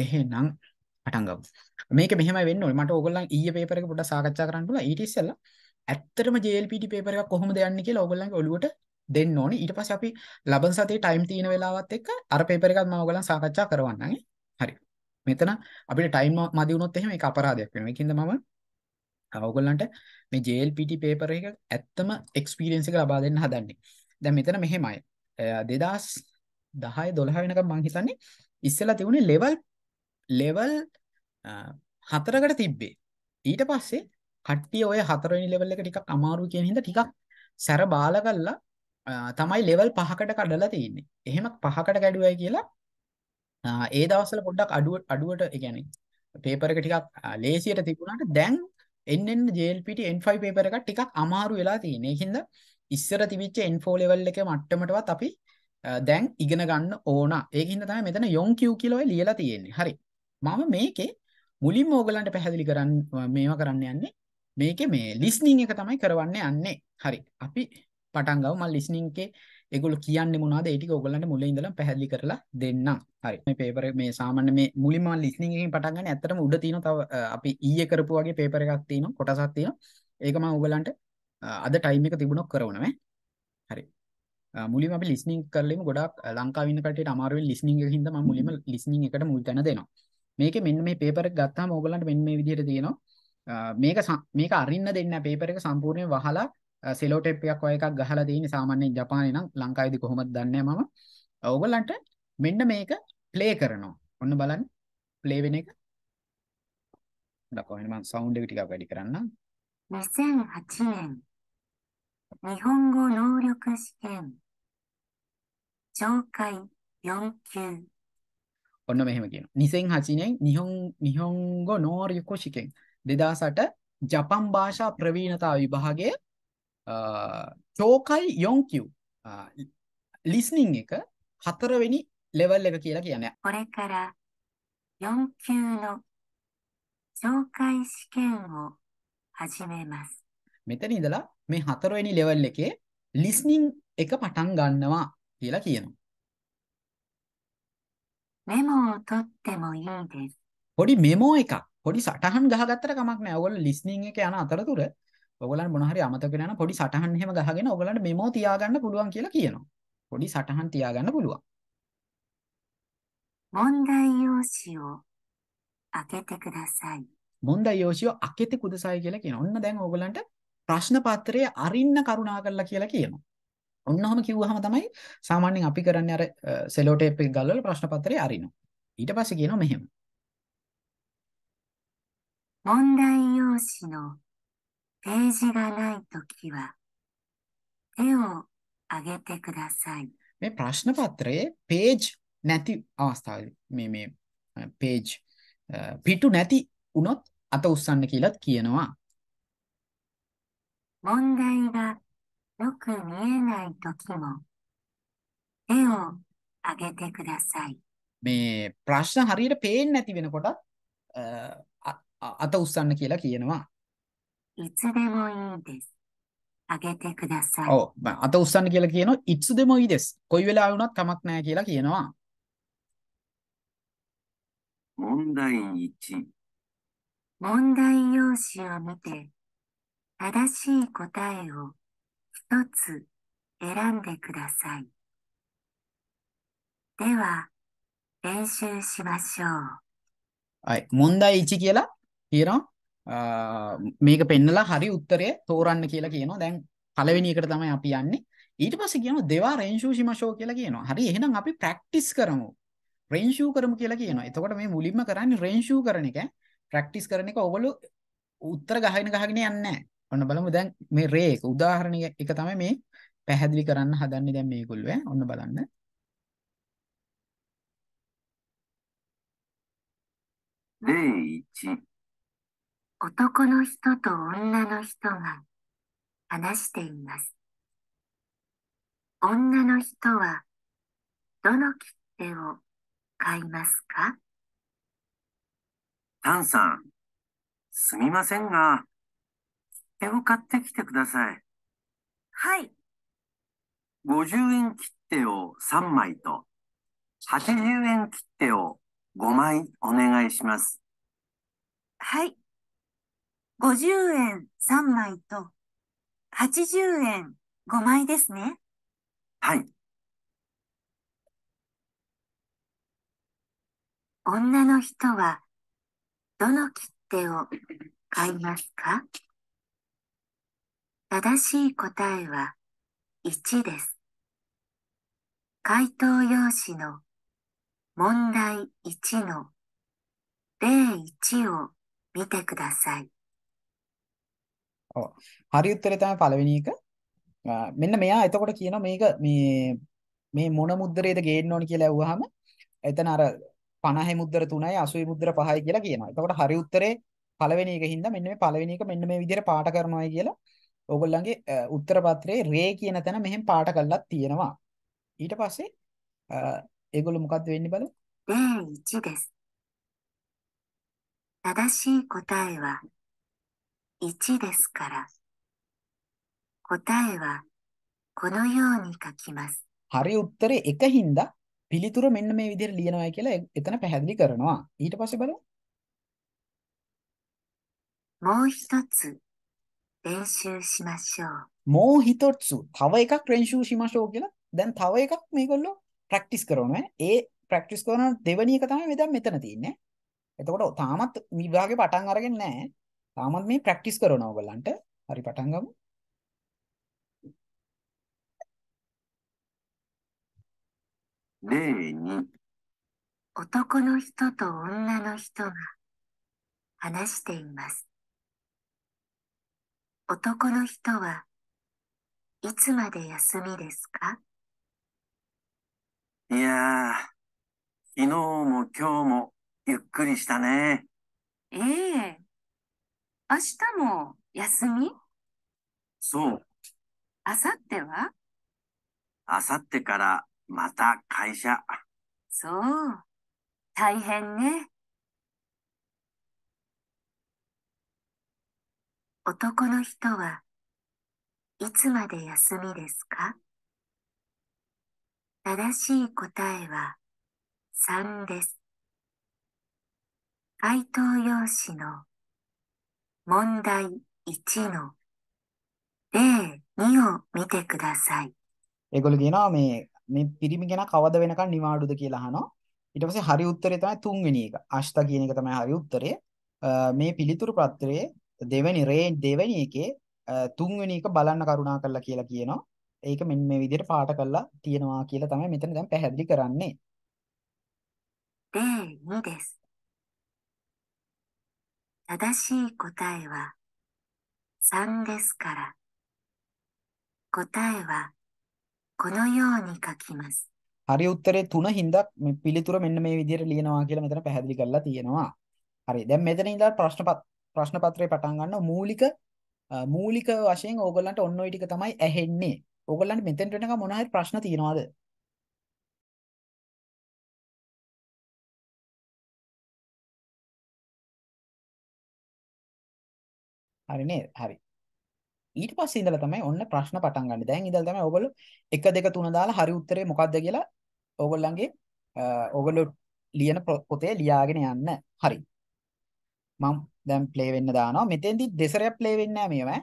එහෙනම් පටන් ගමු මේක මෙහෙමයි වෙන්න ඕනේ මට ඕගොල්ලන් ඊයේ පේපර් එක පොඩ්ඩක් සාකච්ඡා කරන්න පුළුවා ඊට ඉස්සෙල්ලා ඇත්තටම JLPT පේපර් එකක් කොහොමද යන්නේ කියලා ඕගොල්ලන්ගේ ඔළුවට දෙන්න ඕනේ ඊට පස්සේ අපි ලබන සතියේ ටයිම් තියෙන වෙලාවත් එක්ක අර පේපර් එකත් මම ඕගොල්ලන් සාකච්ඡා කරවන්නම් හරි මෙතන අපිට ටයිම් මදි වුණොත් එහෙම ඒක අපරාධයක් වෙනවා ඒකින්ද මම ඕගොල්ලන්ට මේ JLPT පේපර් එක ඇත්තම එක්ස්පීරියන්ස් එක ලබා දෙන්න හදන්නේ දැන් මෙතන මෙහෙමයි 2010 12 වෙනකම් මං හිතන්නේ ඉස්සෙල්ලා තිබුණේ ලෙවල් ලෙවල් හතරකට තිබ්බේ ඊට පස්සේ කට්ටිය ඔය හතරනි ලෙවල් එක ටිකක් අමාරු කියන හිද ටිකක් සැර බාල කල්ලා තමයි ලෙවල් පහකට කඩලා තියන්නේ එහෙම පහකට කැඩුවයි කියලා ඒ දවසල පොඩ්ඩක් අඩුව අඩුවට ගැන පේපරක ටිකක් ලේසියට තිබුණට දැන් එන්න ජල්පිට එන්ෆයි පේපර එක ටිකක් අමාරු වෙලා තියන්නේ හිද ඉස්සර තිවිච්ච එන්ෆෝ ලෙවල් එක මට්ටමටවත් අපි දැන් ඉගෙන ගන්න ඕන ඒහින්ද තම මෙතන යොන් කිව් කිලෝයි ලියලා තියෙන්නේ හරි මම මේකේ මුලින්ම ඕගලන්ට පැහැදිලි කරන්න මේවා කරන්න යන්නේ මේකේ මේ ලිස්නිං එක තමයි කරවන්න යන්නේ හරි අපි පටන් ගමු මම ලිස්නිං එකේ ඒගොල්ලෝ කියන්නේ මොනවද ඒ ටික ඕගලන්ට මුලින් ඉඳලා පැහැදිලි කරලා දෙන්නම් හරි මේ පේපර් මේ සාමාන්‍ය මේ මුලින්ම මම ලිස්නිං එකකින් පටන් ගන්නේ ඇත්තටම උඩ තියෙන තව අපි ඊයේ e කරපු වගේ පේපර් එකක් තියෙනවා කොටසක් තියෙනවා ඒක මම ඕගලන්ට අද ටයිම් එක තිබුණොත් කරවනවා හරි මුලිම අපි ලිස්නිං කරලෙම ගොඩක් ලංකාව ඉන්න කටට අමාරුවෙන් ලිස්නිං එක හින්දා මම මුලින්ම ලිස්නිං එකට මුල් තැන දෙනවා මේක මෙන්න මේ පේපර ගත්තාම ඕගලන්ට මෙන්න මේ විදිහට තියෙනවා මේක මේක අරින්න දෙන්න පේපර එක සම්පූර්ණයෙන් වහලා සෙලෝටෙප් එකක් ඔය එකක් ගහලා තියෙන්නේ සාමාන්‍යයෙන් ජපානයේ නම් ලංකාවේදී කොහොමද දන්නේ මම ඕගලන්ට මෙන්න මේක ප්ලේ කරනවා ඔන්න බලන්න ප්ලේ වෙන එක දකෝහෙන මම සවුන්ඩ් එක ටිකක් වැඩි කරන්න 2008円日本語能力試験、懲戒4級。ඔන්න මෙහෙම කියන නිසෙන් හචිනෙන් නිහොන් නිහොන්ගෝ නෝරියුකෝෂිකෙන් දෙදාසට ජපන් භාෂා ප්‍රවීණතා විභාගේ චෝකයි යොන්කිව් ලිස්නිං එක හතරවෙනි ලෙවල් එක කියලා කියන これから4級の懲戒試験を始めます මෙතන ඉඳලා මේ හතරවෙනි ලෙවල් එකේ ලිස්නිං එක පටන් ගන්නවා කියලා කියනවා メモを取ってもいいです。පොඩි මෙමෝ එකක් පොඩි සටහන් ගහගත්තර කමක් නෑ ඔයගොල්ලෝ ලිස්නින් එක යන අතරතුර ඔයගොල්ලන් මොන හරි අමතක වෙන පොඩි සටහන් එහෙම ගහගෙන ඔයගොල්ලන්ට මෙමෝ තියාගන්න පුළුවන් කියලා කියනවා. පොඩි සටහන් තියාගන්න පුළුවන්. 問題用紙を開けてください。問題用紙を開けてください කියලා කියනවා. ඔන්න දැන් ඕගොල්ලන්ට ප්‍රශ්න පත්‍රය අරින්න කරුණා කරලා කියලා කියනවා. ඔන්න ඔහම කිව්වහම තමයි සාමාන්‍යයෙන් අපි කරන්නේ අර සෙලෝ ටේප් එක ගල්වලා ප්‍රශ්න පත්‍රය අරිනවා. ඊට පස්සේ කියනවා මෙහෙම. 問題用紙のページがないときは手を挙げてください。මේ ප්‍රශ්න පත්‍රයේ page නැති අවස්ථාවේ මේ මේ page පිටු නැති වුණොත් අත උස්සන්න කියලාත් කියනවා. 問題がよく見えない時も手を上げてください。メプラシャンハリーペンネティブのことあああたうさんのラキーのは。いつでもいいであげてください。お、まあ、あとおっさんにきらきの、いつでもいいです。こうラウナ、かまくないきらきのは。問題一。問題用紙を見て。正しい答えを一つ選んでください。では、練習しましょう。අයි මොන්දයි ඉචි කියලා කියනවා මේක පෙන්නලා හරි උත්තරය තෝරන්න කියලා කියනවා දැන් පළවෙනි එකට තමයි අපි යන්නේ ඊට පස්සේ කියනවා දෙවා රෙන්ෂූ ශිමෂෝ කියලා කියනවා හරි එහෙනම් අපි ප්‍රැක්ටිස් කරමු රෙන්ෂූ කරමු කියලා කියනවා එතකොට මේ මුලින්ම කරන්නේ රෙන්ෂූ කරන එක ප්‍රැක්ටිස් කරන එක ඔයගොල්ලෝ උත්තර ගහගෙන ගහගෙන යන්නේ නැහැ ඔන්න බලමු දැන් මේ රේ එක උදාහරණ එක තමයි මේ පැහැදිලි කරන්න හදන්නේ දැන් මේගොල්ලෝ ඈ ඔන්න බලන්න 1男の人と女の人が話しています。女の人はどの切手を買いますかタンさん、すみませんが、手を買ってきてください。はい。50円切手を3枚と、80円切手を5枚お願いします。はい。50円3枚と、80円5枚ですね。はい。女の人は、どの切手を買いますか正しい答えは1です。回答用紙の問題1の例1を見てください。ඔව්. හරි උත්තරය තමයි පළවෙනි එක. මෙන්න මෙයා එතකොට කියනවා මේක මේ මේ මොන මුද්දරේද ගේන්න ඕන කියලා ඇහුවාම එතන අර 50 මුද්දර 3යි 80 මුද්දර 5යි කියලා කියනවා. එතකොට හරි උත්තරේ පළවෙනි එකින්ද මෙන්න මේ පළවෙනි එක මෙන්න මේ විදිහට පාට කරනවායි කියලා ඕගොල්ලන්ගේ උත්තර පත්‍රයේ රේ කියන තැන මෙහෙම පාට කරලා තියෙනවා. ඊට පස්සේ ඒගොල්ලෝ මොකද්ද වෙන්නේ බලමු. 例1です。正しい答えは1ですから、答えはこのように書きます。හරි උත්තරේ එක හින්දා පිළිතුර මෙන්න මේ විදිහට ලියනවා කියලා එතන පැහැදිලි කරනවා. ඊට පස්සේ බලමු. もう一つ練習しましょう。もう一つ、තව එකක් 練習しましょう කියලා දැන් තව එකක් මේගොල්ලෝ ප්‍රැක්ටිස් කරනවා. ඒ ප්‍රැක්ටිස් කරන දෙවැනි එක තමයි දැන් මෙතන තියෙන්නේ. එතකොට තාමත් විභාගේ පටන් අරගෙන නැහැ. තාමත් මේ ප්‍රැක්ටිස් කරනවා ඔයගලන්ට. හරි පටන් ගමු. 例に男の人と女の人が話しています。男の人はいつまで休みですかいや昨日も今日もゆっくりしたね。ええ明日も休みそう。明後日は明後日からまた会社。そう。大変ね。男の人はいつまで休みですか正しい答えは3です。回答用紙の問題1の例2を見てください。えごめんなさい。ね、ピリミケナカワダヴェナカニマールドキーラハノ。イトセハリウッテレタトングニーガ。アシタギニガタマハリウピリトルプラテレ。දෙවැනි රේන්ජ් දෙවැනි එකේ තුන්වෙනි එක බලන්න කරුණා කරලා කියලා කියනවා. ඒක මෙන්න මේ විදිහට පාට කරලා තියෙනවා කියලා තමයි මෙතන දැන් පැහැදිලි කරන්නේ. A のです。正しい答えは3ですから、答えはこのように書きます。හරි උත්තරේ 3 හින්දා මේ පිළිතුර මෙන්න මේ විදිහට ලියනවා කියලා මෙතන පැහැදිලි කරලා තියෙනවා. හරි. දැන් මෙතන ඉඳලා ප්‍රශ්න ප්‍රශ්න පත්‍රය පටන් ගන්න මූලික මූලික වශයෙන් ඕගොල්ලන්ට ඔන්න ඔය ටික තමයි ඇහෙන්නේ. ඕගොල්ලන්ට මෙතෙන්ට වෙනකම් මොන හරි ප්‍රශ්න තියෙනවද? හරි නේද? හරි. ඊට පස්සේ ඉඳලා තමයි ඔන්න ප්‍රශ්න පටන් ගන්න. දැන් ඉඳලා තමයි ඕගොල්ලෝ 1 2 3 දාලා හරි උත්තරේ මොකක්ද කියලා ඕගොල්ලන්ගේ ඕගොල්ලෝ ලියන පොතේ ලියාගෙන යන්න. හරි. මම දැන් ප්ලේ වෙන්න දානවා. මෙතෙන්දි දෙසරයක් ප්ලේ වෙන්නේ නැහැ මේව ඈ.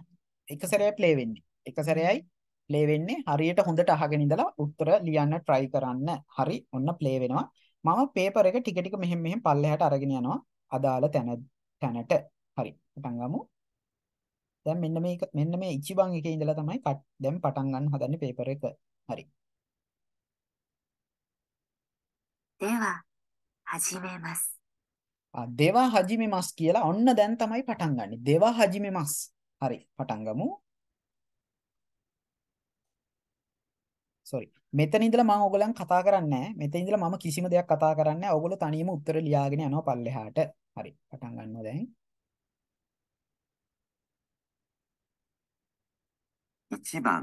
එක සැරයක් ප්ලේ වෙන්නේ. එක සැරයයි ප්ලේ වෙන්නේ. හරියට හොඳට අහගෙන ඉඳලා උත්තර ලියන්න try කරන්න. හරි. ඔන්න ප්ලේ වෙනවා. මම පේපර් එක ටික ටික මෙහෙම මෙහෙම පල්ලෙහාට අරගෙන යනවා. අදාළ තැන තැනට. හරි. පටන් ගමු. දැන් මෙන්න මේක මෙන්න මේ ඉචිබන් එකේ ඉඳලා තමයි දැන් පටන් ගන්න හදන්නේ පේපර් එක. හරි. では始めます。දේවා හජිමි මස් කියලා ඔන්න දැන් තමයි පටන් ගන්න. දේවා හජිමි මස්. හරි පටන් ගමු. sorry. මෙතන ඉඳලා මම ඕගොල්ලන් කතා කරන්නේ නැහැ. මෙතන ඉඳලා මම කිසිම දෙයක් කතා කරන්නේ නැහැ. ඕගොල්ලෝ තනියම උත්තර ලියාගෙන යනවා පල්ලෙහාට. හරි. පටන් ගන්නවා දැන්. ඉචිබන්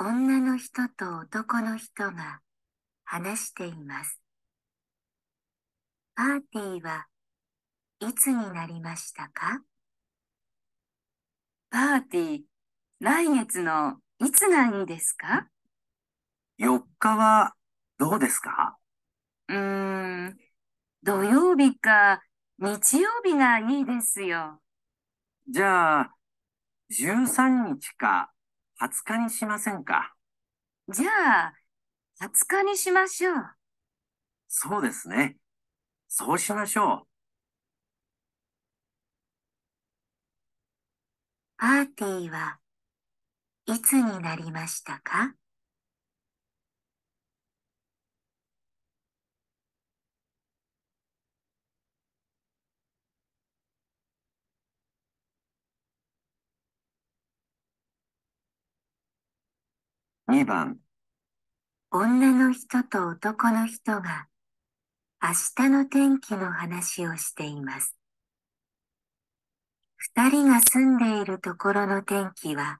女の人と男の人が話しています。パーティーはいつになりましたかパーティー、来月のいつがいいですか ?4 日はどうですかうーん、土曜日か日曜日がいいですよ。じゃあ、13日か20日にしませんかじゃあ、20日にしましょう。そうですね。そうしましょう。パーティーはいつになりましたか2番女の人と男の人が明日の天気の話をしています。二人が住んでいるところの天気は、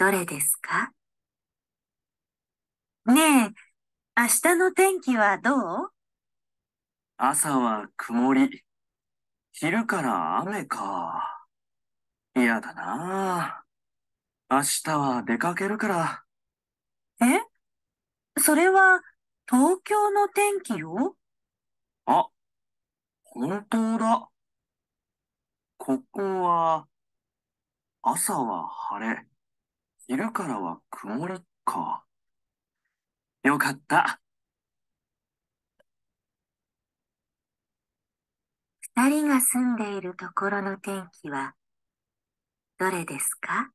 どれですかねえ、明日の天気はどう朝は曇り。昼から雨か。嫌だな明日は出かけるから。えそれは東京の天気よ。あ、本当だ。ここは、朝は晴れ、昼からは曇りか。よかった。二人が住んでいるところの天気は、どれですか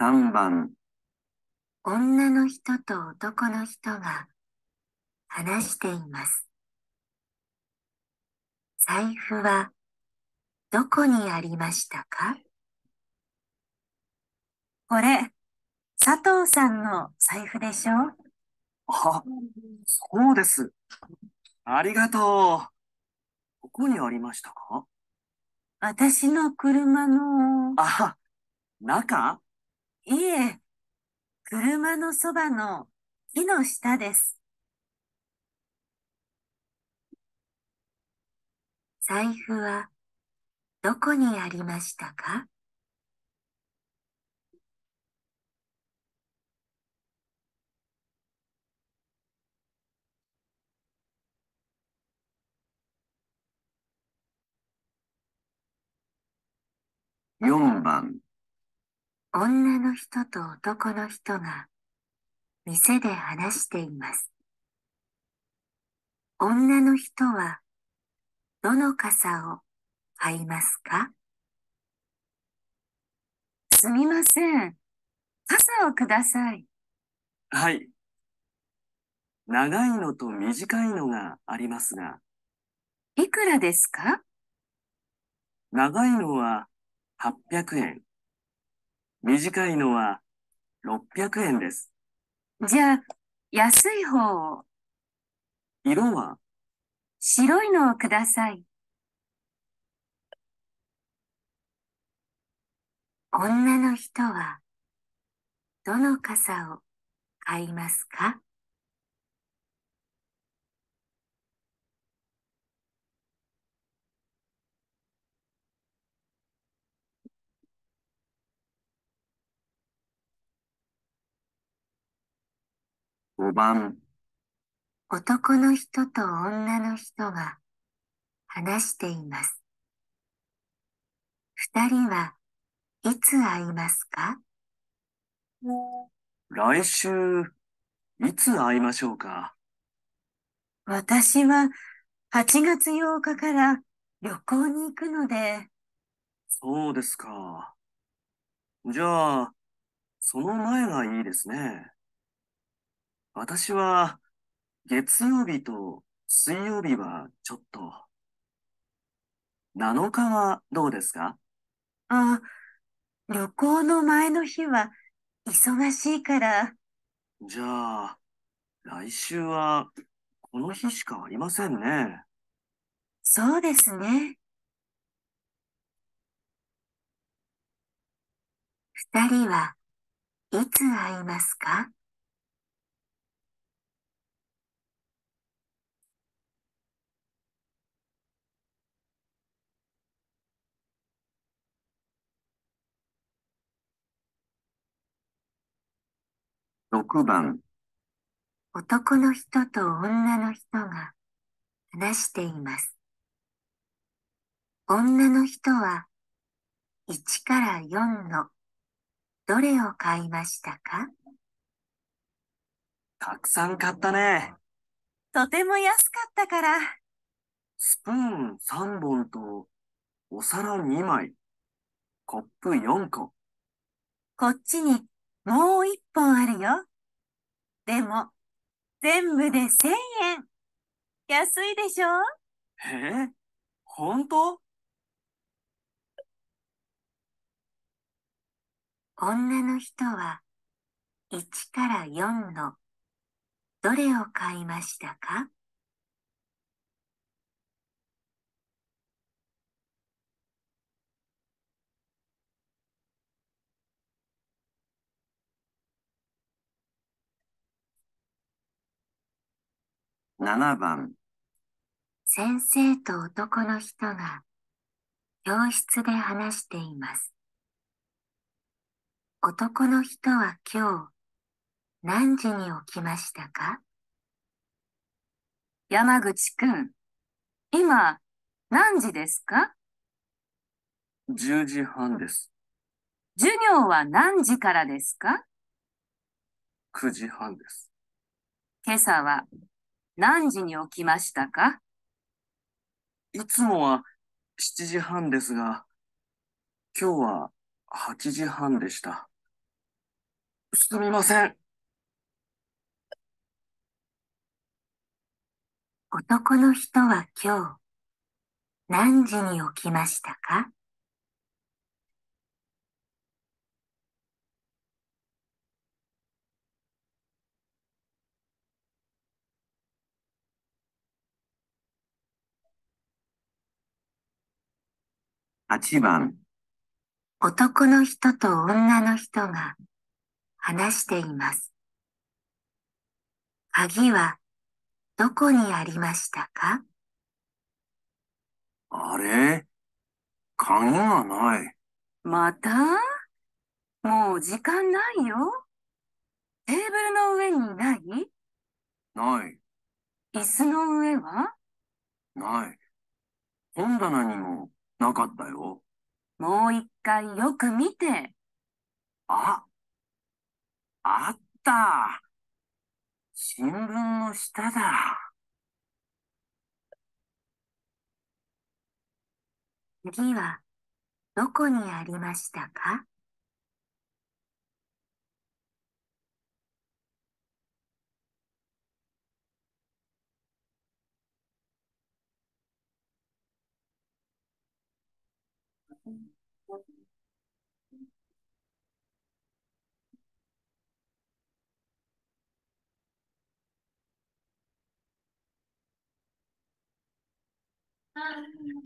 3番女の人と男の人が話しています。財布はどこにありましたかこれ、佐藤さんの財布でしょあ、そうです。ありがとう。ここにありましたか私の車の。あ、中いえ、車のそばの木の下です。財布はどこにありましたか4番女の人と男の人が店で話しています。女の人はどの傘を買いますかすみません。傘をください。はい。長いのと短いのがありますが。いくらですか長いのは800円。短いのは600円です。じゃあ、安い方を。色は白いのをください。女の人は、どの傘を買いますか5番男の人と女の人が話しています。二人はいつ会いますか来週、いつ会いましょうか私は8月8日から旅行に行くので。そうですか。じゃあ、その前がいいですね。私は、月曜日と水曜日はちょっと。7日はどうですかあ、旅行の前の日は忙しいから。じゃあ、来週はこの日しかありませんね。そうですね。二人はいつ会いますか6番男の人と女の人が話しています。女の人は1から4のどれを買いましたかたくさん買ったね。とても安かったから。スプーン3本とお皿2枚、コップ4個。こっちにもう一本あるよ。でも、全部で1000円。安いでしょえ本当女の人は1から4のどれを買いましたか7番先生と男の人が教室で話しています。男の人は今日何時に起きましたか山口くん、今何時ですか ?10 時半です。授業は何時からですか ?9 時半です。今朝は何時に起きましたかいつもは7時半ですが、今日は8時半でした。すみません。男の人は今日何時に起きましたか8番男の人と女の人が話しています。鍵はどこにありましたかあれ鍵がない。またもう時間ないよ。テーブルの上にないない。椅子の上はない。本棚にもなかったよ。もう一回よく見て。あ、あった。新聞の下だ。次は、どこにありましたか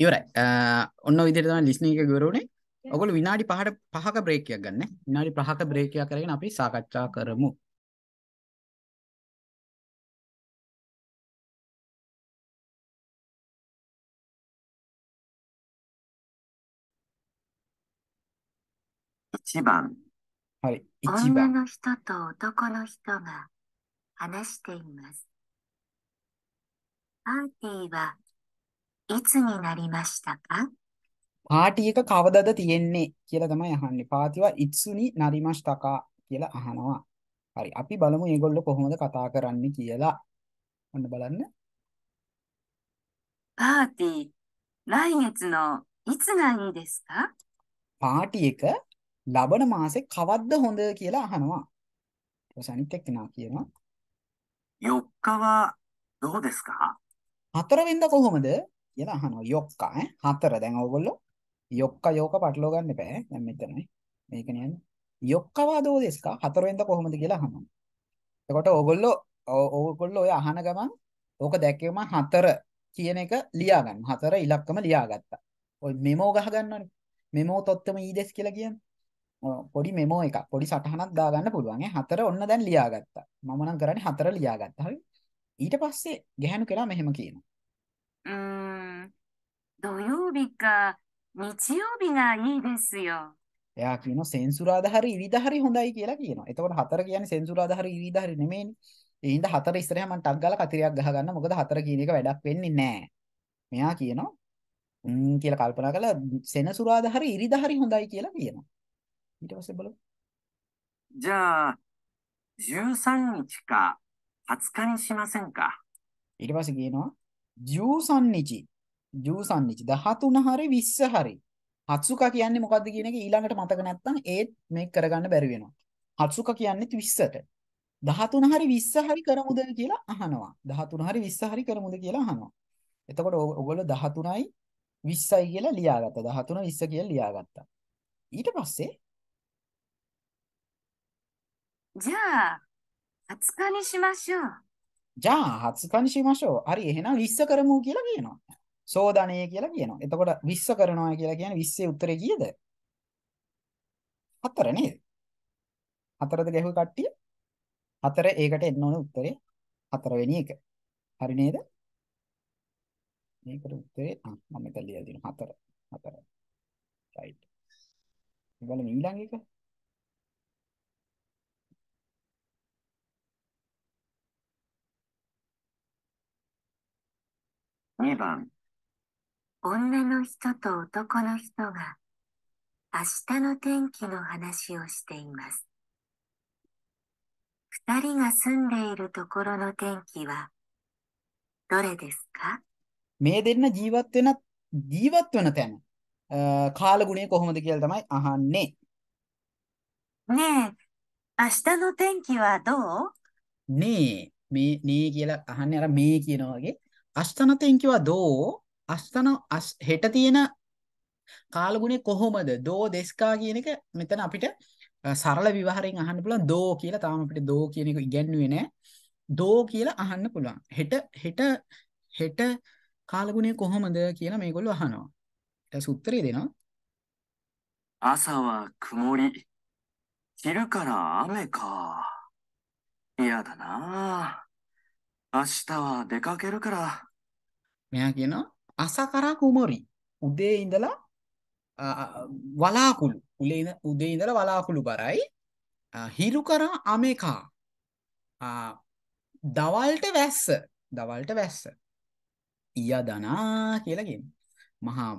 ඉවරයි ඔන්න විදිරතම ලිස්නක ගුරුණේ ඔගොල විනාඩි පහට පහක බ්‍රේකයක් ගන්න විනාඩි පහක බ ්‍ ර ේ ක ක ් කරගෙන අපි සාකච්ඡා කරමු 一番。はい、一番。女の人と男の人が話しています。パーティーはいつになりましたかパーティーが කවදද තියෙන්නේ කියලා තමයි අහන්නේ. පාතිවා ඉත්සුනි නරිමස්ටක කියලා අහනවා. හරි. අපි බලමු මේගොල්ලෝ කොහොමද කතා කරන්නේ කියලා. ඔන්න බලන්න. パーティー来月のいつがいいですか පාටි එක ලබන මාසේ කවද්ද හොඳ කියලා අහනවා. ඊට පස්සේ අනිත් එක්කෙනා කියනවා. 4日はどうですか හතරවෙනිදා කොහොමද? කියලා අහනවා යොක්කා ඈ හතර දැන් ඕගොල්ලෝ යොක්කා යෝක පටලව ගන්න එපා දැන් මෙතනයි මේක නියන්නේ යොක්කවා දෝදෙස්කා හතරවෙන්ද කොහොමද කියලා අහනවා එතකොට ඕගොල්ලෝ ඕගොල්ලෝ ඔය අහන ගමන් ඕක දැක්කේම හතර කියන එක ලියා ගන්න හතර ඉලක්කම ලියාගත්තා ඔය මෙමෝ ගහ ගන්නවනේ මෙමෝ තොත්තම ඊදෙස් කියලා කියන්නේ පොඩි මෙමෝ එකක් පොඩි සටහනක් දා ගන්න පුළුවන් ඈ හතර ඔන්න දැන් ලියාගත්තා මම නම් කරන්නේ හතර ලියාගත්තා හරි ඊට පස්සේ ගැහණු කෙනා මෙහෙම කියනවා うーん、土曜日か日曜日がいいですよ。එයා කියන සෙන්සුරාද හරි ඉරිද හරි හොඳයි කියලා කියනවා. එතකොට හතර කියන්නේ සෙන්සුරාද හරි ඉරිද හරි නෙමෙයිනේ. ඒ හින්දා හතර ඉස්සරහා මම ටක් ගාලා කතිරියක් ගහ ගන්න. මොකද හතර කියන එක වැඩක් වෙන්නේ නැහැ. මෙයා කියනවා ම් කියලා කල්පනා කළා සෙනසුරාද හරි ඉරිද හරි හොඳයි කියලා කියනවා. ඊට පස්සේ බලමු. じゃあ、13日か20日にしませんか。ඊට පස්සේ කියනවා ජූසන්නිචි ජූසන්නිචි 13 හරි 20 හරි හත්සුකා කියන්නේ මොකද්ද කියන එක ඊළඟට මතක නැත්නම් ඒත් මේක කරගන්න බැරි වෙනවා. හත්සුකා කියන්නේ 20ට. 13 හරි 20 හරි කරමුද කියලා අහනවා. 13 හරි 20 හරි කරමුද කියලා අහනවා. එතකොට ඔයගොල්ලෝ 13යි 20යි කියලා ලියාගත්තා. 13 20 කියලා ලියාගත්තා. ඊට පස්සේ ජා හත්සුකා නිශිමාෂෝ じゃあ、20日にしましょう。හරි, එහෙනම් 20 කරමු කියලා කියනවා. සෝදානය කියලා කියනවා. එතකොට 20 කරනවා කියලා කියන්නේ 20 උත්තරේ කීයද? 4 නේද? 4ද ගැහුවේ කට්ටිය? 4 ඒකට එන්න ඕන උත්තරේ 4 වෙනි එක. හරි නේද? මේකට උත්තරේ ආ මම මෙතන ලියලා දෙනවා 4 4 right. බලමු ඊළඟ එක. 2番女の人と男の人が明日の天気の話をしています二人が住んでいるところの天気はどれですかメデルナジートナジートナテンカールネコホムディルダマイアハンネねえ明日の天気はどうねえ、みにぎら、あはねら、みぎ අස්තන තෙන්කිව දෝ අස්තන හෙට තියෙන කාලගුණේ කොහොමද දෝ දෙස්කා කියන එක මෙතන අපිට සරල විවාහරෙන් අහන්න පුළුවන් දෝ කියලා තාම අපිට දෝ කියන එක ඉගැන්වුවේ නෑ දෝ කියලා අහන්න පුළුවන් හෙට හෙට හෙට කාලගුණේ කොහොමද කියලා මේගොල්ලෝ අහනවා ඊට සුත්‍රය දෙනවා 朝は曇り昼から雨か嫌だなあ明日は出かけるから。මෙයා කියනවා අසකරා කුමරි උදේ ඉඳලා වලාකුළු උලේ උදේ ඉඳලා වලාකුළු බරයි හිරු කරා අමෙකා දවල්ට වැස්ස දවල්ට වැස්ස ඉයදනා කියලගෙන මහා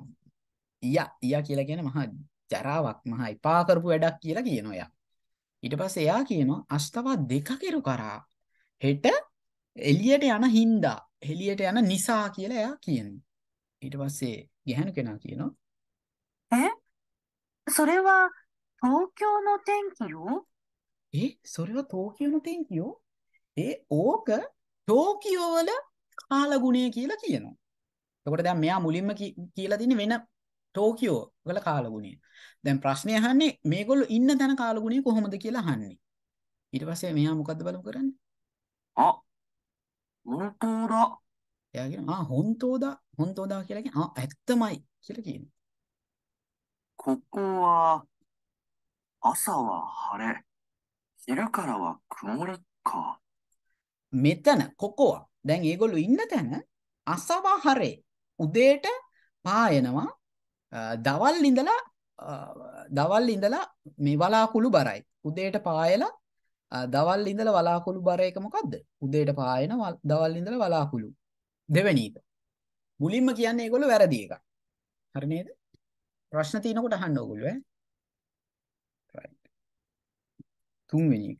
ඉය ඉය කියලා කියන මහා ජරාවක් මහා එපා කරපු වැඩක් කියලා කියනවා එයා. ඊට පස්සේ එයා කියනවා අස්තවා දෙක කෙරු කරා හෙට එළියට යන හින්දා එළියට යන නිසා කියලා එයා කියනවා. ඊට පස්සේ ගැහණු කෙනා කියනවා. "え、それは東京の天気よ?」え、それは東京の天気よ? ඒ ඕක ටෝකියෝ වල කාල ගුණය කියලා කියනවා. එතකොට දැන් මෙයා මුලින්ම කියලා තින්නේ වෙන ටෝකියෝ වල කාල ගුණය. දැන් ප්‍රශ්නේ අහන්නේ මේගොල්ලෝ ඉන්න තැන කාල ගුණය කොහොමද කියලා අහන්නේ. ඊට පස්සේ මෙයා මොකද්ද බලමු කරන්නේ? 本当だ。エアギラム、あ、本当だ。本当だ කියලා කියන. ආ ඇත්තමයි කියලා කියන. ここは朝は晴れ、昼からは曇りか。මෙතන කොකෝවා දැන් ඒගොල්ලු ඉන්න තැන අසවා හරේ උදේට පායනවා දවල් ඉඳලා දවල් ඉඳලා මේ වලාකුළු බරයි උදේට පායලා දවල් ඉඳලා වලාකුළු බර එක මොකද්ද? උදේට පායන දවල් ඉඳලා වලාකුළු. දෙවෙනි එක. මුලින්ම කියන්නේ ඒගොල්ලෝ වැරදි එකක්. හරි නේද? ප්‍රශ්න තියෙනකොට අහන්න ඕගොල්ලෝ ඈ. right. තුන්වෙනි එක.3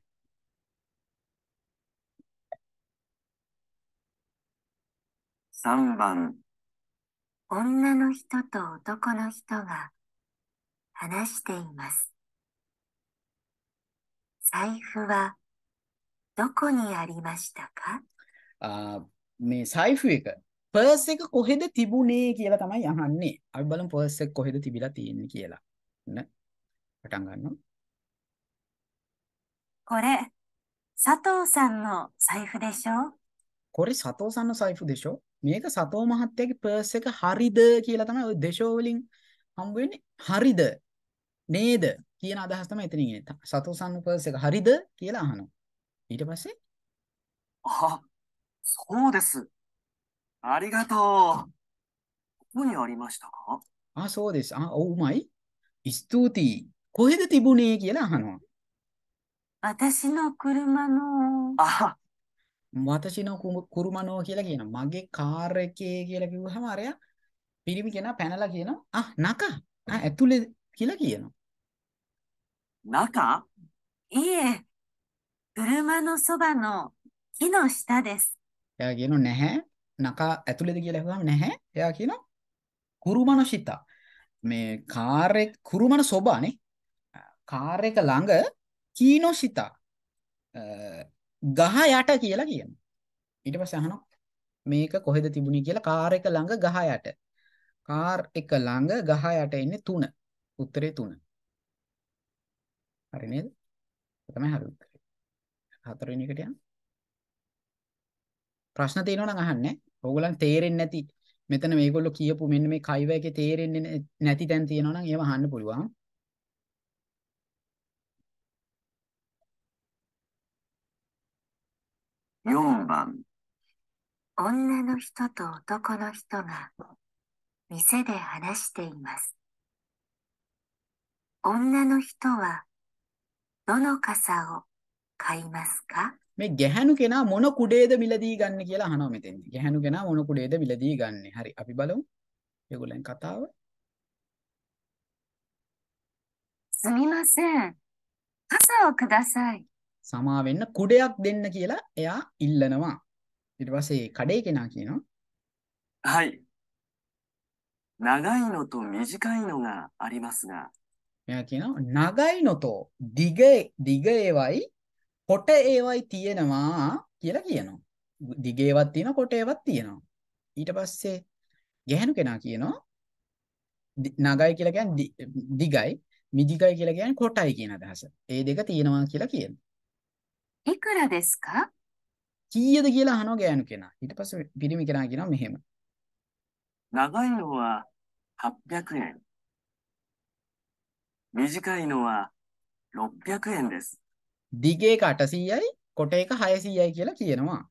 番女の人と男の人が話しています。財布はどこにありましたかあ、め、財布へか。パーセクコヘデティブネーキータマイアンハネアルバンパーセクコヘデティビラティーンキータンガンのこれ、佐藤さんの財布でしょこれ、佐藤さんの財布でしょみえか、佐藤マハテキパーセクハリデーキータマイアンハンブンハリデー。ねえ කියන අදහස් තමයි එතනින් එන්නේ. සතු සම්පර්ස එක හරිද කියලා අහනවා. ඊට පස්සේ ආ そうです。ありがとう。ここにありましたかあ、そうです。あ、おうまい。ස්තුතියි. කොහෙද තිබුණේ කියලා අහනවා. 私の車の。あ、私の車の කියලා කියන මගේ කාර් එකේ කියලා කිව්වහම අරයා පිරිමි කෙනා පැනලා කියනවා. "අහ් නක. ආ ඇතුලේ" කියලා කියනවා. 中いいえ、車のそばの木の下です。එයා කියනවා නැහැ. නකා ඇතුළේද කියලා අහුවාම නැහැ. එයා කියනවා කුරුමන සිතා. මේ කාර් එක කුරුමන සොබානේ. කාර් එක ළඟ කීනෝ සිතා. ගහ යට කියලා කියනවා. ඊට පස්සේ අහනවා මේක කොහෙද තිබුණේ කියලා කාර් එක ළඟ ගහ යට. කාර් එක ළඟ ගහ යට ඉන්නේ 3. උත්තරේ 3. හරි නේද? තමයි හරි උත්තරේ. හතරවෙනි ක ට යන්න. ප්‍රශ්න තියෙනවා නම් අහන්න. ඕගොල්ලන් තේරෙන්නේ නැති මෙතන මේගොල්ලෝ කියපු මෙන්න මේ කයිවැකේ තේරෙන්නේ නැති තැන් තියෙනවා නම් ඒව අහන්න ප ු ළ ු ව න ්番女の人と男の人が店で話しています。女の人はどの傘を買いますか මේ ගැහැණු කෙනා මොන කුඩේද මිලදී ගන්න කියලා අහනවා මෙතෙන්දී. ගැහැණු කෙනා මොන කුඩේද මිලදී ගන්න. හරි අපි බලමු. ඒගොල්ලන් කතාව. すみません。傘をください。සමා වෙන්න කුඩයක් දෙන්න කියලා එයා ඉල්ලනවා. ඊට පස්සේ කඩේ කෙනා කියනවා. はい。長いのと短いのがありますが、මෙයා කියනවා නගයි නොතෝ දිග දිග ඒවයි කොට ඒවයි තියෙනවා කියලා කියනවා. දිග ඒවත් තියෙනවා කොට ඒවත් තියෙනවා. ඊට පස්සේ ගැහණු කෙනා කියනවා නගයි කියලා කියන්නේ දිගයි මිදිගයි කියලා කියන්නේ කොටයි කියන අදහස. ඒ දෙක තියෙනවා කියලා කියනවා. ඉකර දෙස්ක කීයද කියලා අහනවා ගෑනු කෙනා. ඊට පස්සේ පිරිමි කෙනා කියනවා මෙහෙම. නගයි වා 800 yen. 短いのは600円です。දිග එක 800යි කොට එක 600යි කියලා කියනවා.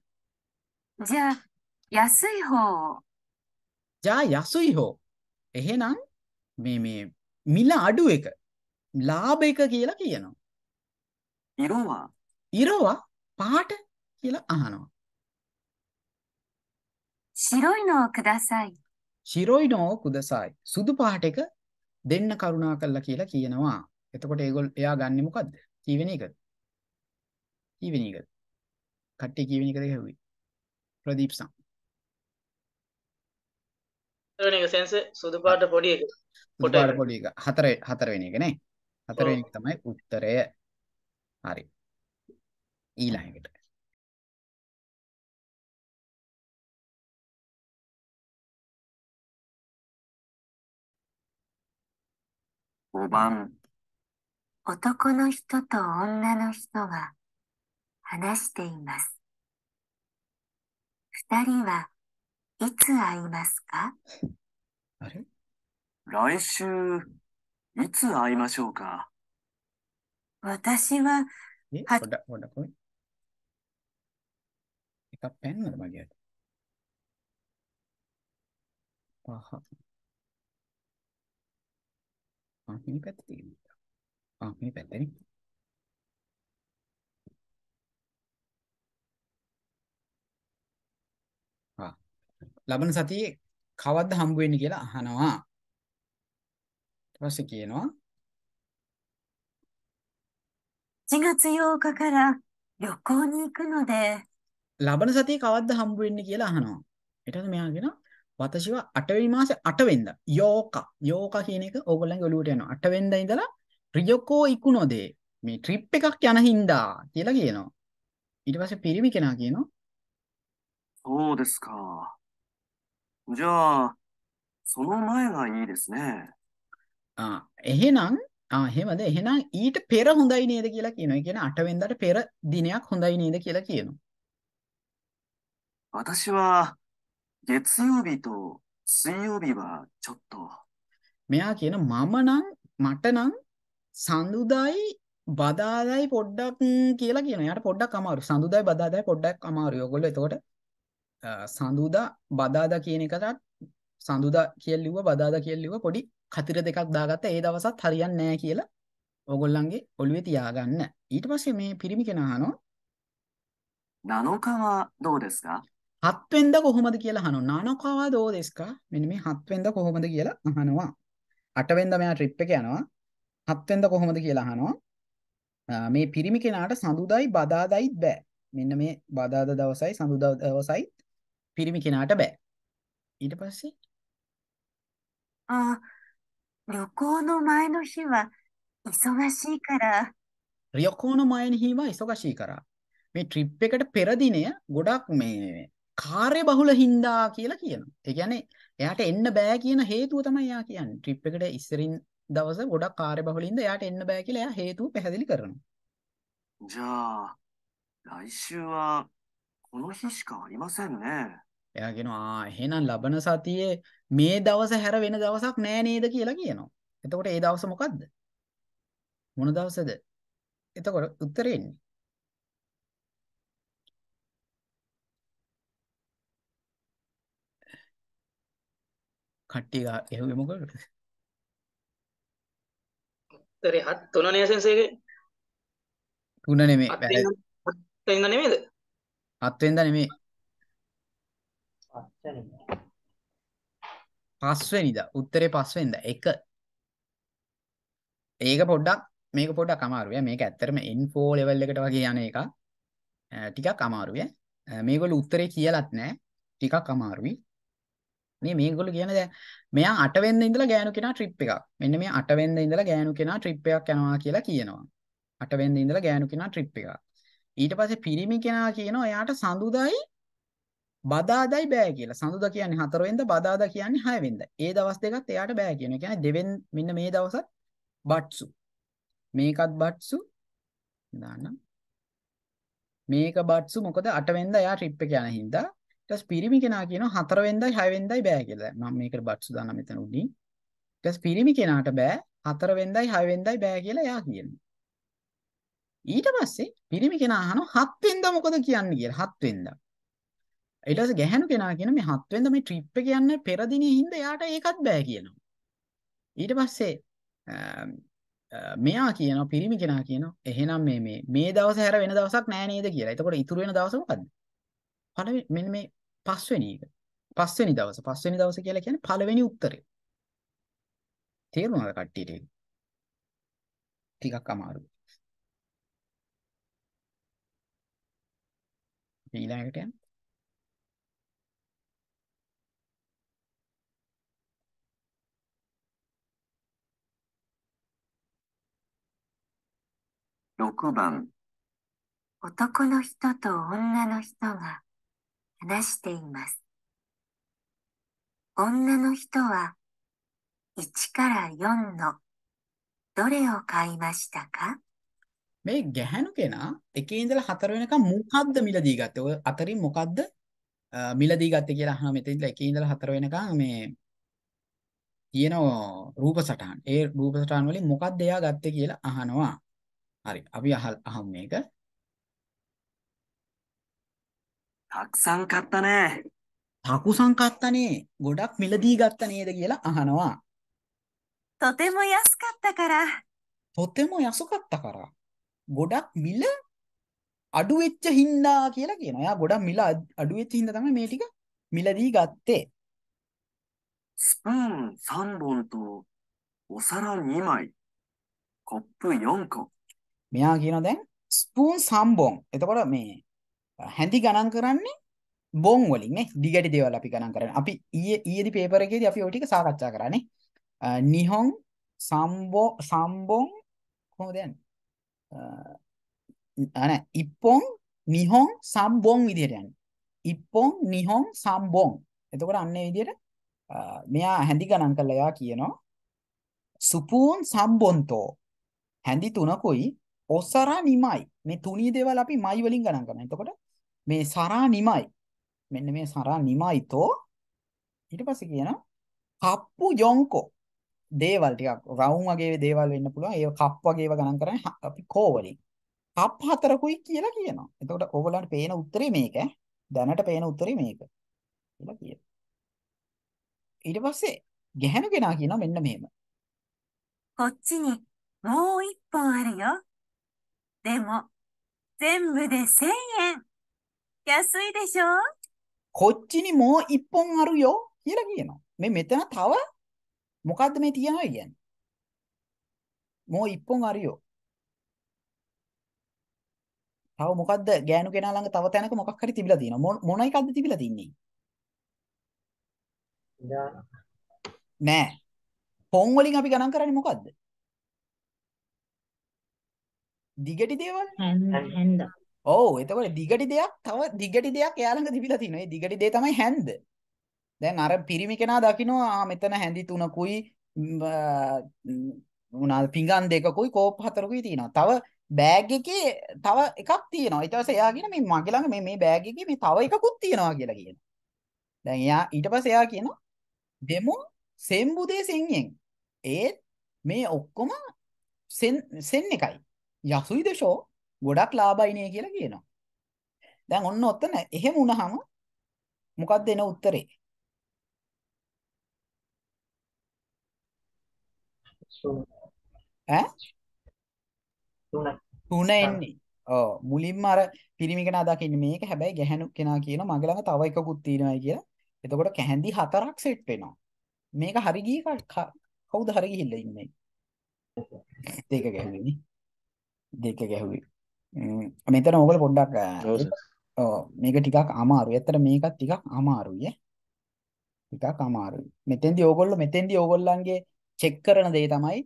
じゃあ、安い方。じゃあ、安い方。එහෙනම් මේ මේ මිල අඩු එක ලාභ එක කියලා කියනවා. ඉරෝවා. ඉරෝවා පාට කියලා අහනවා. 白いのをください。白いのをください。සුදු පාට එක දෙන්න කරුණා කළා කියලා කියනවා. එතකොට ඒගොල්ල එයා ගන්නෙ මොකද්ද? කීවෙනි එකද? කීවෙනි එකද? කට්ටිය කීවෙනි එකද ඇහුවේ? ප්‍රදීප් සම්. තවන එක සෙන්ස සුදු පාට පොඩි එක. සුදු පාට පොඩි එක. හතර හතරවෙනි එක නේ. හතරවෙනි එක තමයි උත්තරය. හරි. ඊළඟට 5番男の人と女の人が話しています。二人はいつ会いますかあれ来週、いつ会いましょうか私は、は Hold up, h ペンの up, w a ආ මේ පැත්ත තියෙනවා. ආ මේ පැත්තනේ. ආ ලබන සතියේ කවද්ද හම්බ වෙන්නේ කියලා අහනවා. ඊට පස්සේ කියනවා 4月8日から旅行に行くので。ලබන සතියේ කවද්ද හම්බ වෙන්නේ කියලා අහනවා. ඊට පස්සේ මෙයා කියනවා වතශිව අටවැනි මාසේ අටවෙන්ද යෝක යෝක කියන එක ඕගොල්ලන්ගේ ඔලුවට යනවා අටවෙන්ද ඉඳලා රිජොකෝ ඉක්ුණොදේ මේ ට්‍රිප් එකක් යන හින්දා කියලා කියනවා ඊට පස්සේ පිරිමි කෙනා කියනවා そうですか。じゃあ、その前がいいですね。ආ එහෙනම් ආ එහෙමද එහෙනම් ඊට පෙර හොඳයි නේද කියලා කියනවා. ඒ කියන්නේ අටවෙන්දාට පෙර දිනයක් හොඳයි නේද කියලා කියනවා. 私は月曜日と水曜日はちょっと。මෙයා කියන මම නම් මට නම් සඳුදායි බදාදායි පොඩ්ඩක් කියලා කියන යාට පොඩ්ඩක් අමාරු සඳුදායි බදාදායි පොඩ්ඩක් අමාරු ඔයගොල්ලෝ එතකොට සඳුදා බදාදා කියන එකටත් සඳුදා කියලා ලිව්ව බදාදා කියලා ලිව්ව පොඩි කතිර දෙකක් දාගත්ත ඒ දවසත් හරියන්නේ නැහැ කියලා ඔගොල්ලන්ගේ ඔළුවේ තියාගන්න ඊට පස්සේ මේ පිරිමි කෙනා අහනවා 7日はどうですか හත්වෙන්ද කොහොමද කියලා අහනවා. නානකාවා දෝ දෙස්කා. මෙන්න මේ හත්වෙන්ද කොහොමද කියලා අහනවා. අටවෙන්ද මෙයා ට්‍රිප් එක යනවා. හත්වෙන්ද කොහොමද කියලා අහනවා. මේ පිරිමි කෙනාට සඳුදායි බදාදායිත් බෑ. මෙන්න මේ බදාදා දවසයි සඳුදා දවසයි පිරිමි කෙනාට බෑ. ඊට පස්සේ ආ 旅行の前の日は忙しいから。旅行の前の日は忙しいから。මේ ට්‍රිප් එකට පෙර දිනය ගොඩක් මේ කාර්ය බහුල හින්දා කියලා කියනවා. ඒ කියන්නේ එයාට එන්න බෑ කියන හේතුව තමයි එයා කියන්නේ. ට්‍රිප් එකට ඉස්සරින් දවස ගොඩක් කාර්ය බහුල හින්දා එයාට එන්න බෑ කියලා එයා හේතුව පැහැදිලි කරනවා. じゃあ、来週はこの日しかありませんね。එයා කියනවා එහෙනම් ලබන සතියේ මේ දවස හැර වෙන දවසක් නෑ නේද කියලා කියනවා. එතකොට ඒ දවස මොකද්ද? මොන දවසද? එතකොට උත්තරේ එන්නේ කට්ටිය එහුවේ මොකටද? උත්තරේ 7 තුන නේ සෙන්සේගේ. තුන නෙමෙයි. 7 වෙනිදා නෙමෙයිද? 7 වෙනිදා නෙමෙයි. 7 වෙනිදා. 5 වෙනිදා. උත්තරේ 5 වෙනිදා. 1 ඒක පොඩ්ඩක් මේක පොඩ්ඩක් අමාරුයි. මේක ඇත්තටම N4 level එකට වගේ යන එකක්. ටිකක් අමාරුයි. මේගොල්ලෝ උත්තරේ කියලාත් නැහැ. ටිකක් අමාරුයි. මේ මේගොල්ලෝ කියන්නේ දැන් මෙයා 8 වෙනින්ද ඉඳලා ගෑනු කෙනා ට්‍රිප් එකක්. මෙන්න මේ 8 වෙනින්ද ඉඳලා ගෑනු කෙනා ට්‍රිප් එකක් යනවා කියලා කියනවා. 8 වෙනින්ද ඉඳලා ගෑනු කෙනා ට්‍රිප් එකක්. ඊට පස්සේ පිරිමි කෙනා කියනවා එයාට සඳුදායි බදාදායි බෑ කියලා. සඳුදා කියන්නේ 4 වෙනින්ද බදාදා කියන්නේ 6 වෙනින්ද. ඒ දවස් දෙකත් එයාට බෑ කියනවා. ඒ කියන්නේ දෙවෙන් මෙන්න මේ දවසත් බට්සු. මේකත් බට්සු දාන්න. මේක බට්සු මොකද 8 වෙනින්ද එයා ට්‍රිප් එක යන හින්දා ඊට පිරිමි කෙනා කියනවා හතර වෙනිදායි හය වෙනිදායි බෑ කියලා. මම මේකට බත් සුදානම් මෙතන උඩින්. ඊට පිරිමි කෙනාට බෑ හතර වෙනිදායි හය වෙනිදායි බෑ කියලා එයා කියනවා. ඊට පස්සේ පිරිමි කෙනා අහනවා හත් වෙනිදා මොකද කියන්නේ කියලා. හත් වෙනිදා. ඊට පස්සේ ගැහණු කෙනා කියන මේ හත් වෙනිදා මේ ට්‍රිප් එක යන්නේ පෙර දිනේ හින්දා එයාට ඒකත් බෑ කියනවා. ඊට පස්සේ මෙයා කියනවා පිරිමි කෙනා කියනවා එහෙනම් මේ මේ මේ දවස හැර වෙන දවසක් නෑ නේද කියලා. එතකොට ඉතුරු වෙන දවස මොකද්ද? පළවෙනි මෙන්න මේ පස්වෙනි එක. පස්වෙනි දවස. පස්වෙනි දවස කියලා කියන්නේ පළවෙනි උත්තරය. තේරුණාද කට්ටියට? ටිකක් අමාරුයි. ඊළඟට යන්න.6 番男の人と女の人が話しています。女の人は1から4のどれを買いましたか මේ ගැහැනු කෙනා එකේ ඉඳලා හතර වෙනකම් මොකද්ද මිලදී ගත්තේ? ඔය අතරින් මොකද්ද මිලදී ගත්තේ කියලා අහන මෙතනදී එකේ ඉඳලා හතර වෙනකම් මේ තියෙන රූප සටහන්. ඒ රූප සටහන් වලින් මොකද්ද එයා ගත්තේ කියලා අහනවා. හරි. අපි අහමු මේක. තක්සං කත්ත නෑ තකුසං කත්තනේ ගොඩක් මිලදී ගත්ත නේද කියලා අහනවා තොතෙම යස්කත්ත කරා තොතෙම යසුකත්ත කරා ගොඩක් මිල අඩුවෙච්ච හින්දා කියලා කියන යා ගොඩක් මිල අඩුවෙච්ච හින්දා තමයි මේ ටික මිලදී ගත්තේ ස්පූන් 3本とお皿2枚、コップ4個。මෙයා කියන දැන් ස්පූන් 3本. එතකොට මේ හැඳි ගණන් කරන්නේ බොන් වලින් නේ දිගටි දේවල් අපි ගණන් කරන්නේ. අපි ඊයේ ඊයේදි පේපර් එකේදී අපි ওই ටික සාකච්ඡා කරානේ. නිහොන් සම්බෝ සම්බොන් කොහොමද යන්නේ? අනේ ඉප්පොන් නිහොන් සම්බොන් විදිහට යන්නේ. ඉප්පොන් නිහොන් සම්බොන්. එතකොට අන්න ඒ විදිහට මෙයා හැඳි ගණන් කරලා යා කියනවා සුපූන් සම්බොන්තෝ හැඳි තුනකුයි ඔසරා නිමයි මේ තුනී දේවල් අපි මයි වලින් ගණන් කරනවා. එතකොට මේ සරා නිමයි මෙන්න මේ සරා නිමයිතෝ ඊට පස්සේ කියන කප්පු යොන්කෝ දේවල් ටිකක් රවුම් වගේ දේවල් වෙන්න පුළුවන් ඒ කප් වගේ ඒවා ගණන් කරන්නේ අපි කෝ වලින් කප් හතරකුයි කියලා කියනවා එතකොට ඕගොල්ලන්ට පේන උත්තරේ මේක දැනට පේන උත්තරේ මේක කියලා කියනවා ඊට පස්සේ ගැහණු කෙනා කියනවා මෙන්න මෙහෙම こっちにもう一本あるよでも全部で1000円安いでしょこっちにもう一本あるよ。කියලා කියනවා. මේ මෙතන තව මොකද්ද මේ තියනවා කියන්නේ? මෝ ඉප්පොන් අරියෝ. තව මොකද්ද ගෑනු කෙනා ළඟ තව තැනක මොකක් හරි තිබිලා තියෙනවා. මොන එකක්ද තිබිලා තින්නේ? නෑ. පොන් වලින් අපි ගණන් කරන්නේ මොකද්ද? දිගටි දේවල්? හැන්ද. ඔව් එතකොට දිගටි දෙයක් තව දිගටි දෙයක් එයාලඟ තිබිලා තිනවා. ඒ දිගටි දෙය තමයි හැන්ද. දැන් අර පිරිමි කෙනා දකිනවා මෙතන හැඳි තුනකුයි උනා පිඟන් දෙකකුයි කෝප් හතරකුයි තියෙනවා. තව බෑග් එකේ තව එකක් තියෙනවා. ඊට පස්සේ එයා කියන මේ මගේ ළඟ මේ මේ බෑග් එකේ මේ තව එකකුත් තියෙනවා කියලා කියනවා. දැන් එයා ඊට පස්සේ එයා කියනවා දෙමු සෙම්බුදේ සෙන්යෙන්. ඒත් මේ ඔක්කොම සෙන් සෙන් එකයි. යසුයි දෂෝ ගොඩක් ලාභයිනේ කියලා කියනවා. දැන් ඔන්න ඔතන එහෙම වුණාම මොකක්ද එන උත්තරේ? ඈ? තුන. තුන එන්නේ. ඔව් මුලින්ම අර පිරිමි කෙනා දකින්නේ මේක හැබැයි ගැහණු කෙනා කියන මගේ ළඟ තව එකකුත් තියෙනවායි කියලා. එතකොට කැහැඳි හතරක් සෙට් වෙනවා. මේක හරි ගිය කවුද හරි ගිහිල්ලා ඉන්නේ? දෙක ගැහුවේ නේ. දෙක ගැහුවේ. මෙතන ඕගොල්ලෝ පොඩ්ඩක් ඔව් මේක ටිකක් අමාරුයි. ඇත්තට මේකත් ටිකක් අමාරුයි. ටිකක් අමාරුයි. මෙතෙන්දී ඕගොල්ලෝ මෙතෙන්දී ඕගොල්ලන්ගේ චෙක් කරන දේ තමයි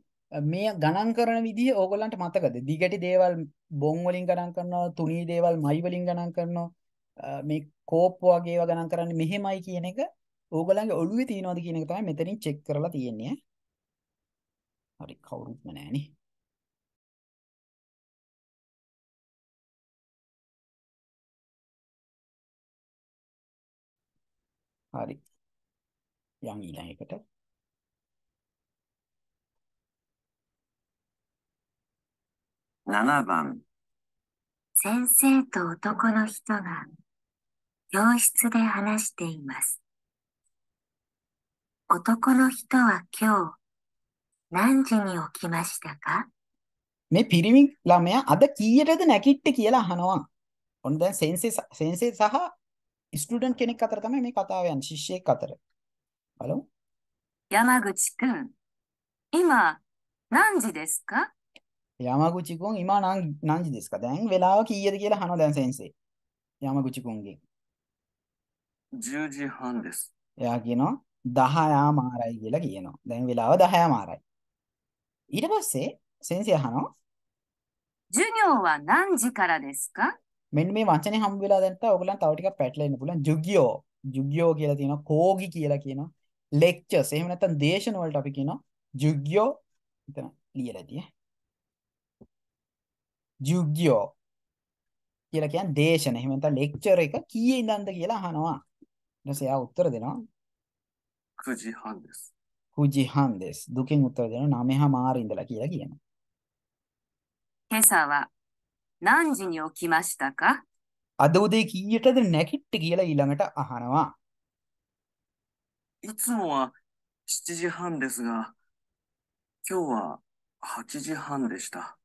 මේ ගණන් කරන විදිහ ඕගොල්ලන්ට මතකද? දිගටි දේවල් බොන් වලින් ගණන් කරනවා, තුනී දේවල් මයි වලින් ගණන් කරනවා. මේ කෝප් වගේ ඒවා ගණන් කරන්නේ මෙහෙමයි කියන එක ඕගොල්ලන්ගේ ඔළුවේ තියනවාද කියන එක තමයි මෙතනින් චෙක් කරලා තියෙන්නේ. හරි කවුරුත්ම නැහැ නේ. හරි. ය 先生と男の人が教室で話しています。男の人は今日何時に起きましたかね、ピリミラメア、あだ、キーレでなきってきやらはのんで、先生、先生さは、ස්ටුඩන්ට් කෙනෙක් අතර තමයි මේ කතාව යන්නේ ශිෂ්‍යෙක් අතර බලමු 山口くん今何時ですか යමගුචි කුන් ඉමා නං නංජි දෙස්ක දැන් වෙලාව කීයද කියලා අහනවා දැන් සෙන්සේ යමගුචි කුන්ගෙන් 10時半です එයා කියනවා 10 යාමාරයි කියලා කියනවා දැන් වෙලාව 10 යාමාරයි ඊට පස්සේ සෙන්සේ අහනවා 授業は何時からですか මෙන්න මේ වචනේ හම්බ වෙලා දැන්ට ඔයගලන් තව ටිකක් පැටලෙන්න පුළුවන් ජුගියෝ ජුගියෝ කියලා තියෙනවා කෝගි කියලා කියනවා lectures එහෙම නැත්නම් දේශන වලට අපි කියනවා ජුගියෝ එතන ලියලා තිය ජුගියෝ කියලා කියන්නේ දේශන එහෙම නැත්නම් lecture එක කීයේ ඉඳන්ද කියලා අහනවා ඊට පස්සේ එයා උත්තර දෙනවා කුජිහන් දෙස් කුජිහන් දෙස් දුකින් උත්තර දෙනවා නමෙහා මාර ඉඳලා කියලා කියනවා 今朝は何時に起きましたかあどでき、いたなきってきやらいらんた、はいつもは7時半ですが、今日は8時半でした。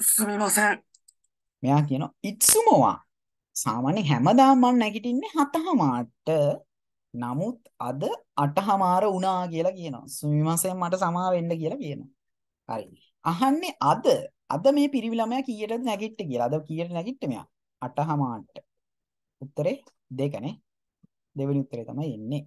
すみません。みやきの、いつもは、さまにへまだまんなきてんね、たはまって。なもっあだ、あたはまらなぎらぎの、すみません、またさまはんなぎらぎの。はい。あはね、あで。අද මේ පිරිවි ළමයා කීයටද නැගිට්ටේ කියලා. අද කීයට නැගිට්ටේ මෙයා? 8:00 මාට. උත්තරේ දෙකනේ. දෙවෙනි උත්තරේ තමයි එන්නේ.